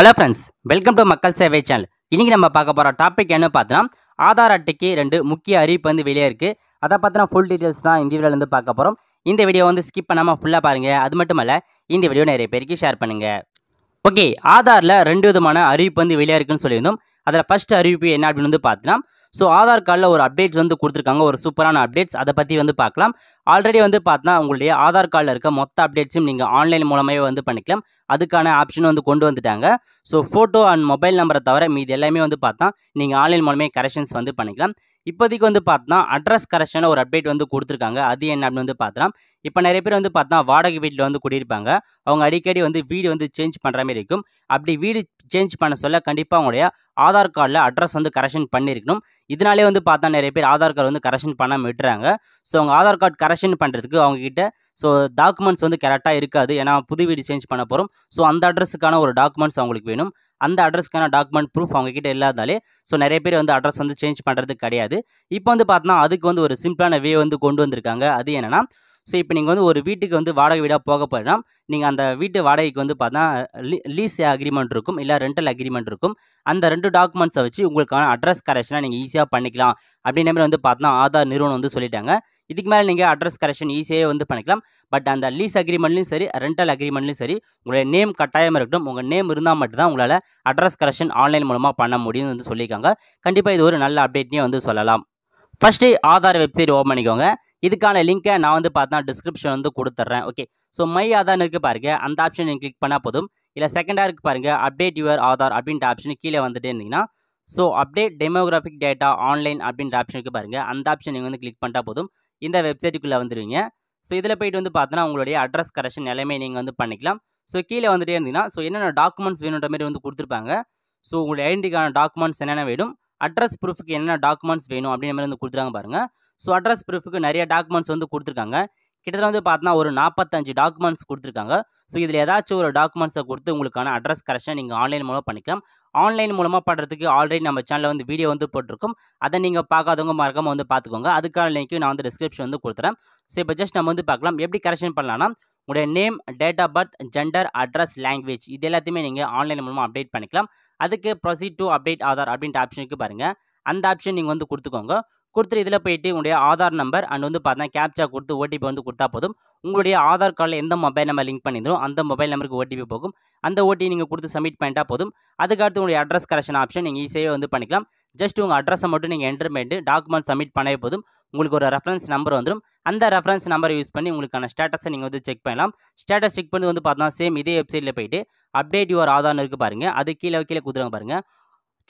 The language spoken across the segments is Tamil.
ஹலோ ஃப்ரெண்ட்ஸ் வெல்கம் டு மக்கள் சேவை சேனல் இன்றைக்கி நம்ம பார்க்க போகிற டாபிக் என்ன பார்த்தோன்னா ஆதார் அட்டைக்கு ரெண்டு முக்கிய அறிவிப்பு வந்து வெளியே இருக்குது அதை பார்த்தோன்னா ஃபுல் டீட்டெயில்ஸ் தான் இந்த வீடியோலேருந்து பார்க்க போகிறோம் இந்த வீடியோ வந்து ஸ்கிப் பண்ணாமல் ஃபுல்லாக பாருங்கள் அது மட்டும் இல்லை இந்த வீடியோ நிறைய பேருக்கு ஷேர் பண்ணுங்கள் ஓகே ஆதாரில் ரெண்டு விதமான அறிவிப்பு வந்து வெளியே இருக்குன்னு சொல்லியிருந்தோம் அதில் ஃபஸ்ட் அறிவிப்பு என்ன அப்படின்னு வந்து பார்த்தோம்னா ஸோ ஆதார் கார்டில் ஒரு அப்டேட்ஸ் வந்து கொடுத்துருக்காங்க ஒரு சூப்பரான அப்டேட்ஸ் அதை பற்றி வந்து பார்க்கலாம் ஆல்ரெடி வந்து பார்த்தோன்னா உங்களுடைய ஆதார் கார்டில் இருக்க மொத்த அப்டேட்ஸும் நீங்கள் ஆன்லைன் மூலமாகவே வந்து பண்ணிக்கலாம் அதுக்கான ஆப்ஷன் வந்து கொண்டு வந்துட்டாங்க ஸோ ஃபோட்டோ அண்ட் மொபைல் நம்பரை தவிர மீது எல்லாமே வந்து பார்த்தா நீங்கள் ஆன்லைன் மூலமே கரெக்ஷன்ஸ் வந்து பண்ணிக்கலாம் இப்போதைக்கு வந்து பார்த்தா அட்ரஸ் கரெக்ஷன் ஒரு அப்டேட் வந்து கொடுத்துருக்காங்க அது என்ன அப்படின்னு வந்து பார்த்தா இப்போ நிறைய பேர் வந்து பார்த்தா வாடகை வீட்டில் வந்து குடியிருப்பாங்க அவங்க அடிக்கடி வந்து வீடு வந்து சேஞ்ச் பண்ணுற மாதிரி இருக்கும் அப்படி வீடு சேஞ்ச் பண்ண சொல்ல கண்டிப்பாக அவங்களுடைய ஆதார் கார்டில் அட்ரஸ் வந்து கரெக்ஷன் பண்ணியிருக்கணும் இதனாலே வந்து பார்த்தா நிறைய பேர் ஆதார் கார்டு வந்து கரெக்ஷன் பண்ணாமல் விட்டுறாங்க ஸோ அவங்க ஆதார் கார்டு கரெக்ஷன் பண்ணுறதுக்கு அவங்கக்கிட்ட ஸோ டாக்குமெண்ட்ஸ் வந்து கரெக்டாக இருக்காது ஏன்னா புது வீடு சேஞ்ச் பண்ண போகிறோம் ஸோ அந்த அட்ரஸுக்கான ஒரு டாக்குமெண்ட்ஸ் அவங்களுக்கு வேணும் அந்த அட்ரஸ்க்கான டாக்குமெண்ட் ப்ரூஃப் அவங்கக்கிட்ட இல்லாதாலே ஸோ நிறைய பேர் வந்து அட்ரஸ் வந்து சேஞ்ச் பண்ணுறது கிடையாது இப்போ வந்து பார்த்தோன்னா அதுக்கு வந்து ஒரு சிம்பிளான வே வந்து கொண்டு வந்திருக்காங்க அது என்னென்னா ஸோ இப்போ நீங்கள் வந்து ஒரு வீட்டுக்கு வந்து வாடகை வீடாக போக போயிடலாம் நீங்கள் அந்த வீட்டு வாடகைக்கு வந்து பார்த்தா லீஸ் அக்ரிமெண்ட் இருக்கும் இல்லை ரெண்டல் அக்ரிமெண்ட் இருக்கும் அந்த ரெண்டு டாக்குமெண்ட்ஸை வச்சு உங்களுக்கான அட்ரஸ் கரெக்ஷனாக நீங்கள் ஈஸியாக பண்ணிக்கலாம் அப்படின்ற மாதிரி வந்து பார்த்தா ஆதார் நிறுவனம் வந்து சொல்லிட்டாங்க இதுக்கு மேலே நீங்கள் அட்ரஸ் கரெக்ஷன் ஈஸியாக வந்து பண்ணிக்கலாம் பட் அந்த லீஸ் அக்ரிமெண்ட்லையும் சரி ரெண்டல் அக்ரிமெண்ட்லையும் சரி உங்களுடைய நேம் கட்டாயமாக இருக்கட்டும் உங்கள் நேம் இருந்தால் மட்டும்தான் உங்களால் அட்ரஸ் கரெக்ஷன் ஆன்லைன் மூலமாக பண்ண முடியும்னு வந்து சொல்லியிருக்காங்க கண்டிப்பாக இது ஒரு நல்ல அப்டேட்னே வந்து சொல்லலாம் ஃபஸ்ட்டு ஆதார் வெப்சைட் ஓப்பன் பண்ணிக்கோங்க இதுக்கான லிங்க்கை நான் வந்து பார்த்தா டிஸ்கிரிப்ஷன் வந்து கொடுத்துட்றேன் ஓகே ஸோ மை ஆதார்னு இருக்குது பாருங்க அந்த ஆப்ஷன் நீங்கள் கிளிக் பண்ணால் போதும் இல்லை செகண்டாக இருக்குது பாருங்கள் அப்டேட் யுவர் ஆதார் அப்படின்ற ஆப்ஷன் கீழே வந்துட்டே இருந்தீங்கன்னா so update demographic data online அப்படின்ற ஆப்ஷனுக்கு பாருங்கள் அந்த ஆப்ஷன் நீங்கள் வந்து கிளிக் பண்ணிட்டா போதும் இந்த வெப்சைட்டுக்குள்ளே வந்துடுவீங்க ஸோ இதில் போயிட்டு வந்து பார்த்தோன்னா உங்களுடைய அட்ரஸ் கரெக்ஷன் எல்லாமே நீங்கள் வந்து பண்ணிக்கலாம் ஸோ கீழே வந்துட்டே இருந்தீங்கன்னா ஸோ என்னென்ன டாக்குமெண்ட்ஸ் வேணுன்ற மாதிரி வந்து கொடுத்துருப்பாங்க ஸோ உங்களுடைய ஐடென்டிக்கான டாக்குமெண்ட்ஸ் என்னென்ன வேணும் அட்ரஸ் ப்ரூஃபுக்கு என்னென்ன டாக்குமெண்ட்ஸ் வேணும் அப்படின்ற மாதிரி வந்து கொடுத்துருக்காங்க பாருங்கள் ஸோ அட்ரஸ் ப்ரூஃபுக்கு நிறைய டாக்குமெண்ட்ஸ் வந்து கொடுத்துருக்காங்க கிட்டத்தட்ட வந்து பார்த்தீங்கன்னா ஒரு நாற்பத்தஞ்சு டாக்குமெண்ட்ஸ் கொடுத்துருக்காங்க ஸோ இதில் ஏதாச்சும் ஒரு டாக்குமெண்ட்ஸை கொடுத்து உங்களுக்கான அட்ரஸ் கரெக்ஷன் நீங்கள் ஆன்லைன் மூலம் பண்ணிக்கலாம் ஆன்லைன் மூலமாக பாடுறதுக்கு ஆல்ரெடி நம்ம சேனலில் வந்து வீடியோ வந்து போட்டிருக்கோம் அதை நீங்கள் பார்க்காதவங்க மறக்காமல் வந்து பார்த்துக்கோங்க அதுக்கான லிங்க்கு நான் வந்து டிஸ்கிரிப்ஷன் வந்து கொடுத்துறேன் ஸோ இப்போ ஜஸ்ட் நம்ம வந்து பார்க்கலாம் எப்படி கரெக்ஷன் பண்ணலாம்னா உங்களுடைய name date of birth gender address language இது எல்லாத்தையுமே நீங்கள் ஆன்லைன் மூலமாக அப்டேட் பண்ணிக்கலாம் அதுக்கு ப்ரொசீட் டு அப்டேட் ஆதார் அப்படின்ற ஆப்ஷனுக்கு பாருங்கள் அந்த ஆப்ஷன் நீங்கள் வந்து கொடுத்துக்கோங்க கொடுத்துட்டு இதில் போயிட்டு உங்களுடைய ஆதார் நம்பர் அண்ட் வந்து பார்த்தீங்கன்னா கேப்ச்சா கொடுத்து ஓடிபி வந்து கொடுத்தா போதும் உங்களுடைய ஆதார் கார்டில் எந்த மொபைல் நம்பர் லிங்க் பண்ணியிருந்தோம் அந்த மொபைல் நம்பருக்கு ஓடிபி போகும் அந்த ஓடிபி நீங்கள் கொடுத்து சப்மிட் பண்ணிட்டா போதும் அதுக்கடுத்து உங்களுடைய அட்ரஸ் கரெக்ஷன் ஆப்ஷன் நீங்கள் ஈஸியாக வந்து பண்ணிக்கலாம் ஜஸ்ட் உங்கள் அட்ரஸை மட்டும் நீங்கள் என்ட்ரு பண்ணிட்டு டாக்குமெண்ட் சப்மிட் பண்ணவே போதும் உங்களுக்கு ஒரு ரெஃபரன்ஸ் நம்பர் வந்துடும் அந்த ரெஃபரன்ஸ் நம்பரை யூஸ் பண்ணி உங்களுக்கான ஸ்டேட்டஸை நீங்கள் வந்து செக் பண்ணலாம் ஸ்டேட்டஸ் செக் பண்ணி வந்து பார்த்தோம்னா சேம் இதே வெப்சைட்டில் போயிட்டு அப்டேட் யுவர் ஆதார்னு இருக்குது பாருங்கள் அது கீழே கீழே கொடுத்துருங்க பாருங்கள்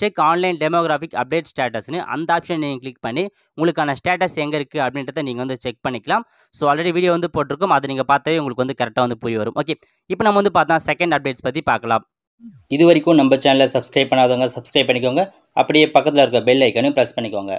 செக் ஆன்லைன் டெமோகிராஃபிக் அப்டேட் ஸ்டேட்டஸ்னு அந்த ஆப்ஷன் நீங்கள் கிளிக் பண்ணி உங்களுக்கான ஸ்டேட்டஸ் எங்கே இருக்குது அப்படின்றத நீங்கள் வந்து செக் பண்ணிக்கலாம் ஸோ ஆல்ரெடி வீடியோ வந்து போட்டிருக்கோம் அது நீங்கள் பார்த்தாவே உங்களுக்கு வந்து கரெக்டாக வந்து புரிய வரும் ஓகே இப்போ நம்ம வந்து பார்த்தா செகண்ட் அப்டேட்ஸ் பற்றி பார்க்கலாம் இது வரைக்கும் நம்ம சேனலை சப்ஸ்கிரைப் பண்ணாதவங்க சப்ஸ்கிரைப் பண்ணிக்கோங்க அப்படியே பக்கத்தில் இருக்க பெல் ஐக்கனையும் ப்ரெஸ் பண்ணிக்கோங்க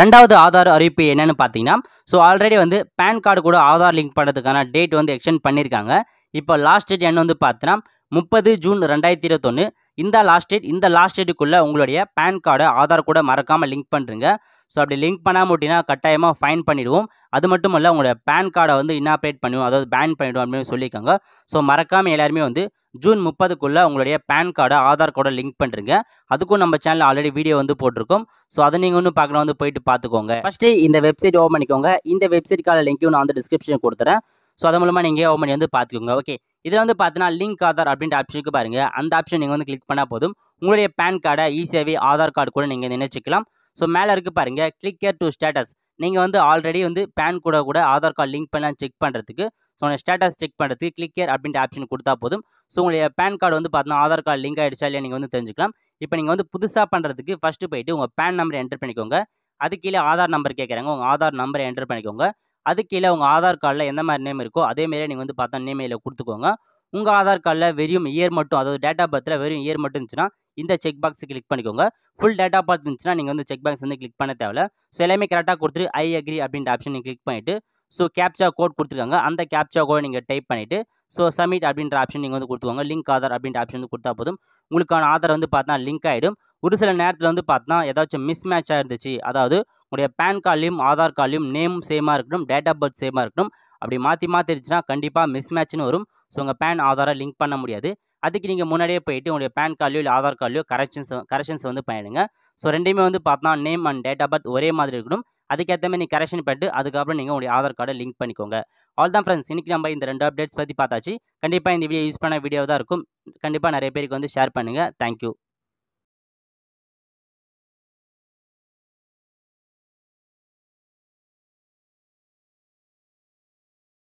ரெண்டாவது ஆதார் அறிவிப்பு என்னென்னு பார்த்தீங்கன்னா ஸோ ஆல்ரெடி வந்து பேன் கார்டு கூட ஆதார் லிங்க் பண்ணுறதுக்கான டேட் வந்து எக்ஸ்டெண்ட் பண்ணியிருக்காங்க இப்போ லாஸ்ட் டேட் என்ன வந்து பார்த்தினா முப்பது ஜூன் ரெண்டாயிரத்தி இருபத்தொன்னு இந்த லாஸ்ட் டேட் இந்த லாஸ்ட் டேட்டுக்குள்ளே உங்களுடைய பேன் கார்டு ஆதார் கூட மறக்காமல் லிங்க் பண்ணுறீங்க ஸோ அப்படி லிங்க் பண்ணாமல் அப்படின்னா கட்டாயமாக ஃபைன் பண்ணிவிடுவோம் அது மட்டும் இல்லை உங்களோட பேன் கார்டை வந்து இன்னாப்ரேட் பண்ணுவோம் அதாவது பேன் பண்ணிவிடுவோம் அப்படின்னு சொல்லியிருக்காங்க ஸோ மறக்காமல் எல்லாருமே வந்து ஜூன் முப்பதுக்குள்ளே உங்களுடைய பேன் கார்டை ஆதார் கார்டை லிங்க் பண்ணுறீங்க அதுக்கும் நம்ம சேனலில் ஆல்ரெடி வீடியோ வந்து போட்டிருக்கோம் ஸோ அதை நீங்கள் ஒன்றும் பார்க்கலாம் வந்து போயிட்டு பார்த்துக்கோங்க ஃபஸ்ட்டு இந்த வெப்சைட் ஓப்பன் பண்ணிக்கோங்க இந்த வெப்சைட்டுக்கான லிங்க்கும் நான் வந்து டிஸ்கிரிப்ஷன் கொடுத்துறேன் ஸோ அது மூலமாக நீங்கள் ஓப்பன் பண்ணி வந்து பார்த்துக்கோங்க ஓகே இதில் வந்து பார்த்தீங்கன்னா லிங்க் ஆதார் அப்படின்ற ஆப்ஷனுக்கு பாருங்கள் அந்த ஆப்ஷன் நீங்கள் வந்து கிளிக் பண்ணால் போதும் உங்களுடைய பேன் கார்டை இ சேவை ஆதார் கார்டு கூட நீங்கள் நினைச்சிக்கலாம் ஸோ மேலே இருக்குது பாருங்கள் கிளிக்கர் டு ஸ்டேட்டஸ் நீங்கள் வந்து ஆல்ரெடி வந்து பேன் கூட கூட ஆதார் கார்டு லிங்க் பண்ணலாம் செக் பண்ணுறதுக்கு ஸோ உங்கள் ஸ்டேட்டஸ் செக் பண்ணுறதுக்கு கிளிக்கர் அப்படின்ற ஆப்ஷன் கொடுத்தா போதும் ஸோ உங்களுடைய பேன் கார்டு வந்து பார்த்தீங்கன்னா ஆதார் கார்டு லிங்க் ஆகிடுச்சா இல்லையா நீங்கள் வந்து தெரிஞ்சுக்கலாம் இப்போ நீங்கள் வந்து புதுசாக பண்ணுறதுக்கு ஃபஸ்ட்டு போய்ட்டு உங்கள் பேன் நம்பரை என்டர் பண்ணிக்கோங்க அதுக்கு கீழே ஆதார் நம்பர் கேட்குறாங்க உங்கள் ஆதார் நம்பரை என்டர் பண்ணிக்கோங்க அது கீழே உங்கள் ஆதார் கார்டில் எந்த மாதிரி நேம் இருக்கோ அதேமாரியே நீங்கள் வந்து பார்த்தா நேமையில் கொடுத்துக்கோங்க உங்கள் ஆதார் கார்டில் வெறும் இயர் மட்டும் அதாவது டேட்டா பர்த்தில் வெறும் இயர் மட்டும் இருந்துச்சுன்னா இந்த செக் பாக்ஸ் கிளிக் பண்ணிக்கோங்க ஃபுல் டேட்டா பர்த் இருந்துச்சுன்னா நீங்கள் வந்து செக் பாக்ஸ் வந்து கிளிக் பண்ண தேவை ஸோ எல்லாமே கரெக்டாக கொடுத்துட்டு ஐ அக்ரி அப்படின்ற ஆப்ஷன் நீங்கள் கிளிக் பண்ணிவிட்டு ஸோ கேப்சா கோட் கொடுத்துருக்காங்க அந்த கேப்சா கோட் நீங்கள் டைப் பண்ணிவிட்டு ஸோ சப்மிட் அப்படின்ற ஆப்ஷன் நீங்கள் வந்து கொடுத்துக்கோங்க லிங்க் ஆதார் அப்படின்ற ஆப்ஷன் வந்து கொடுத்தா போதும் உங்களுக்கான ஆதார் வந்து பார்த்தா லிங்க் ஆகிடும் ஒரு சில நேரத்தில் வந்து பார்த்தா ஏதாச்சும் மிஸ் மேட்சாக இருந்துச்சு அதாவது உங்களுடைய பேன் கார்டுலையும் ஆதார் கார்ட்லையும் நேம் சேமாக இருக்கணும் டேட் ஆஃப் பர்த் சேமாக இருக்கணும் அப்படி மாற்றி மாற்றிருச்சுன்னா கண்டிப்பாக மிஸ் மேட்ச்னு வரும் ஸோ உங்கள் பேன் ஆதாரை லிங்க் பண்ண முடியாது அதுக்கு நீங்கள் முன்னாடியே போயிட்டு உங்களுடைய பேன் கார்ட்லையோ இல்லை ஆதார் கார்ட்லையோ கரெக்ஷன்ஸ் கரெக்ஷன்ஸ் வந்து பண்ணிடுங்க ஸோ ரெண்டுமே வந்து பார்த்தா name and date of birth ஒரே மாதிரி இருக்கணும் அதுக்கேற்ற மாதிரி நீங்கள் கரெக்ஷன் பண்ணிட்டு அதுக்கப்புறம் நீங்கள் உங்களுடைய ஆதார் கார்டை லிங்க் பண்ணிக்கோங்க ஆல் தான் ஃப்ரெண்ட்ஸ் இன்றைக்கி நம்ம இந்த ரெண்டு அப்டேட்ஸ் பற்றி பார்த்தாச்சு கண்டிப்பாக இந்த வீடியோ யூஸ் பண்ண வீடியோ தான் இருக்கும் கண்டிப்பாக நிறைய பேருக்கு வந்து ஷேர் பண்ணுங்கள் தேங்க்யூ